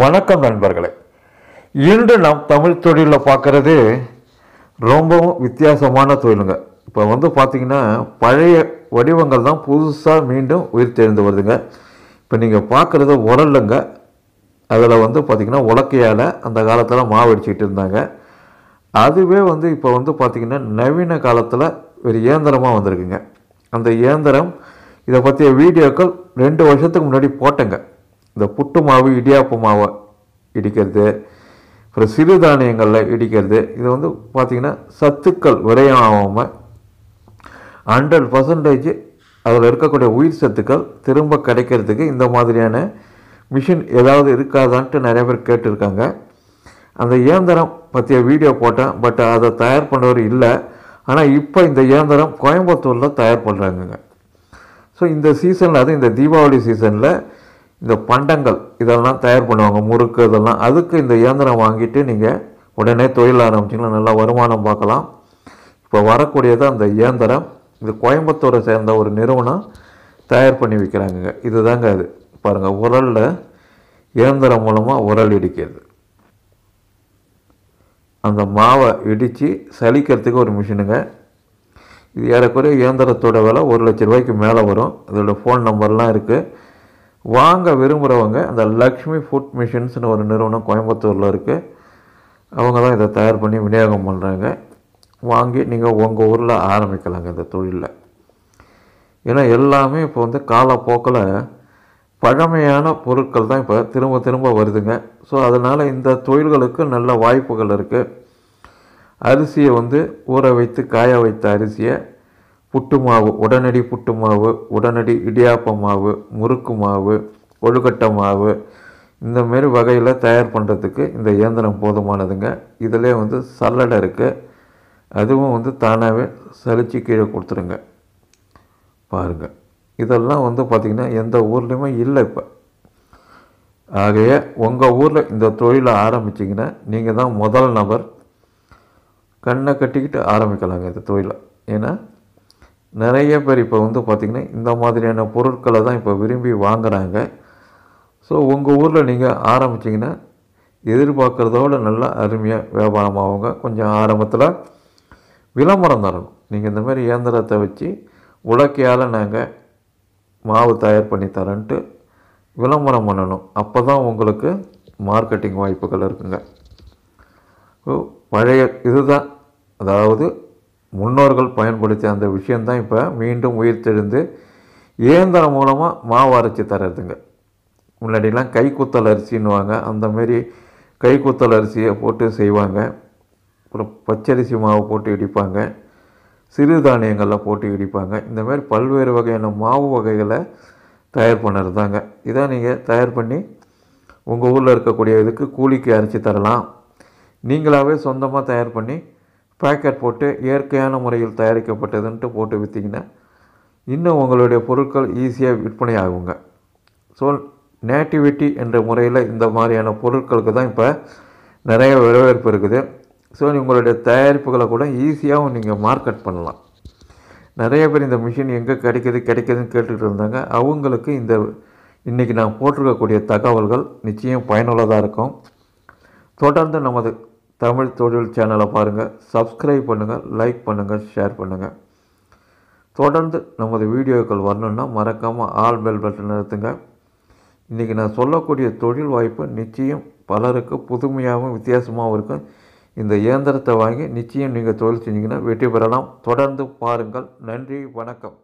வணக்கம் நண்பர்களே இன்று நாம் தமிழ் தொழிலில் பார்க்குறது ரொம்பவும் வித்தியாசமான தொழிலுங்க இப்போ வந்து பார்த்திங்கன்னா பழைய வடிவங்கள் தான் புதுசாக மீண்டும் உயிர் தெரிந்து வருதுங்க இப்போ நீங்கள் பார்க்குறது உரலுங்க அதில் வந்து பார்த்திங்கன்னா உலக்கையால் அந்த காலத்தில் மாவு அடிச்சுக்கிட்டு இருந்தாங்க அதுவே வந்து இப்போ வந்து பார்த்திங்கன்னா நவீன காலத்தில் ஒரு இயந்திரமாக வந்திருக்குங்க அந்த இயந்திரம் இதை பற்றிய வீடியோக்கள் ரெண்டு வருஷத்துக்கு முன்னாடி போட்டேங்க இந்த புட்டு மாவு இடியாப்பு மாவை இடிக்கிறது அப்புறம் சிறுதானியங்களில் இடிக்கிறது இது வந்து பார்த்திங்கன்னா சத்துக்கள் விரயமாகாமல் ஹண்ட்ரட் பர்சன்டேஜ் அதில் இருக்கக்கூடிய உயிர் சத்துக்கள் திரும்ப கிடைக்கிறதுக்கு இந்த மாதிரியான மிஷின் ஏதாவது இருக்காதான்ட்டு நிறைய பேர் கேட்டிருக்காங்க அந்த இயந்திரம் பற்றிய வீடியோ போட்டேன் பட் அதை தயார் பண்ணுறவர் இல்லை ஆனால் இப்போ இந்த இயந்திரம் கோயம்புத்தூரில் தயார் பண்ணுறாங்கங்க ஸோ இந்த சீசனில் அது இந்த தீபாவளி சீசனில் இந்த பண்டங்கள் இதெல்லாம் தயார் பண்ணுவாங்க முறுக்கு இதெல்லாம் அதுக்கு இந்த இயந்திரம் வாங்கிட்டு நீங்கள் உடனே தொழில் ஆரம்பிச்சிங்கன்னா நல்லா வருமானம் பார்க்கலாம் இப்போ வரக்கூடியது அந்த இயந்திரம் இது கோயம்புத்தூரை சேர்ந்த ஒரு நிறுவனம் தயார் பண்ணி விற்கிறாங்க இதுதாங்க அது பாருங்கள் உரலில் இயந்திரம் மூலமாக உரல் இடிக்கிறது அந்த மாவை இடித்து சலிக்கிறதுக்கு ஒரு மிஷினுங்க இது ஏறக்குறைய இயந்திரத்தோட விலை ஒரு லட்ச ரூபாய்க்கு மேலே வரும் இதோட ஃபோன் நம்பர்லாம் இருக்குது வாங்க விரும்புகிறவங்க அந்த லக்ஷ்மி ஃபுட் மிஷின்ஸ்னு ஒரு நிறுவனம் கோயம்புத்தூரில் இருக்குது அவங்க தான் இதை தயார் பண்ணி விநியோகம் பண்ணுறாங்க வாங்கி நீங்கள் உங்கள் ஊரில் ஆரம்பிக்கலாங்க இந்த தொழிலில் ஏன்னா எல்லாமே இப்போ வந்து காலப்போக்கில் பழமையான பொருட்கள் தான் இப்போ திரும்ப திரும்ப வருதுங்க ஸோ அதனால் இந்த தொழில்களுக்கு நல்ல வாய்ப்புகள் இருக்குது அரிசியை வந்து ஊற வைத்து காய வைத்த அரிசியை புட்டுமாவு உடனடி புட்டுமாவு உடனடி இடியாப்பமாவு மாவு முறுக்கு மாவு ஒழுக்கட்டை மாவு இந்த வகையில் தயார் பண்ணுறதுக்கு இந்த இயந்திரம் போதுமானதுங்க இதில் வந்து சல்லடை இருக்குது அதுவும் வந்து தானாகவே சலித்து கீழே கொடுத்துருங்க பாருங்கள் இதெல்லாம் வந்து பார்த்திங்கன்னா எந்த ஊர்லேயுமே இல்லை இப்போ ஆகைய உங்கள் ஊரில் இந்த தொழிலை ஆரம்பிச்சிங்கன்னா நீங்கள் தான் முதல் நபர் கண்ணை கட்டிக்கிட்டு ஆரம்பிக்கலாங்க இந்த தொழிலை ஏன்னா நிறைய பேர் இப்போ வந்து பார்த்திங்கன்னா இந்த மாதிரியான பொருட்களை தான் இப்போ விரும்பி வாங்குகிறாங்க ஸோ உங்கள் ஊரில் நீங்கள் ஆரம்பித்தீங்கன்னா எதிர்பார்க்குறதோட நல்லா அருமையாக வியாபாரம் ஆகுங்க கொஞ்சம் ஆரம்பத்தில் விளம்பரம் தரணும் நீங்கள் இந்தமாரி இயந்திரத்தை வச்சு உலக்கையால் நாங்கள் மாவு தயார் பண்ணி தரேன்ட்டு விளம்பரம் பண்ணணும் அப்போ தான் உங்களுக்கு மார்க்கெட்டிங் வாய்ப்புகள் இருக்குங்க பழைய இதுதான் அதாவது முன்னோர்கள் பயன்படுத்திய அந்த விஷயந்தான் இப்போ மீண்டும் உயிர் தெழுந்து இயந்திரம் மூலமாக மாவு அரைச்சி தர்றதுங்க முன்னாடிலாம் கைக்குத்தல் அரிசின்னுவாங்க அந்தமாரி கைக்குத்தல் அரிசியை போட்டு செய்வாங்க அப்புறம் பச்சரிசி மாவு போட்டு இடிப்பாங்க சிறுதானியங்களில் போட்டு இடிப்பாங்க இந்தமாரி பல்வேறு வகையான மாவு வகைகளை தயார் பண்ணுறது தாங்க இதை நீங்கள் தயார் பண்ணி உங்கள் ஊரில் இருக்கக்கூடிய இதுக்கு கூலிக்கு அரைச்சி தரலாம் நீங்களாகவே சொந்தமாக தயார் பண்ணி பேக்கெட் போட்டு இயற்கையான முறையில் தயாரிக்கப்பட்டதுன்ட்டு போட்டு விற்றிங்கன்னா இன்னும் உங்களுடைய பொருட்கள் ஈஸியாக விற்பனை ஆகுங்க ஸோ நேட்டிவிட்டி என்ற முறையில் இந்த மாதிரியான பொருட்களுக்கு தான் இப்போ நிறைய வரவேற்பு இருக்குது ஸோ உங்களுடைய தயாரிப்புகளை கூட ஈஸியாகவும் நீங்கள் மார்க்கெட் பண்ணலாம் நிறைய பேர் இந்த மிஷின் எங்கே கிடைக்கிது கிடைக்கிதுன்னு கேட்டுகிட்டு இருந்தாங்க அவங்களுக்கு இந்த இன்றைக்கி நான் போட்டிருக்கக்கூடிய தகவல்கள் நிச்சயம் பயனுள்ளதாக இருக்கும் தொடர்ந்து நமது தமிழ் தொழில் சேனலை பாருங்கள் சப்ஸ்கிரைப் பண்ணுங்கள் லைக் பண்ணுங்கள் ஷேர் பண்ணுங்கள் தொடர்ந்து நமது வீடியோக்கள் வரணுன்னா மறக்காமல் ஆல் பெல் பட்டன் நிறுத்துங்க இன்றைக்கி நான் சொல்லக்கூடிய தொழில் வாய்ப்பு நிச்சயம் பலருக்கு புதுமையாகவும் வித்தியாசமாகவும் இருக்கும் இந்த இயந்திரத்தை வாங்கி நிச்சயம் நீங்கள் தொழில் செஞ்சிங்கன்னா வெற்றி பெறலாம் தொடர்ந்து பாருங்கள் நன்றி வணக்கம்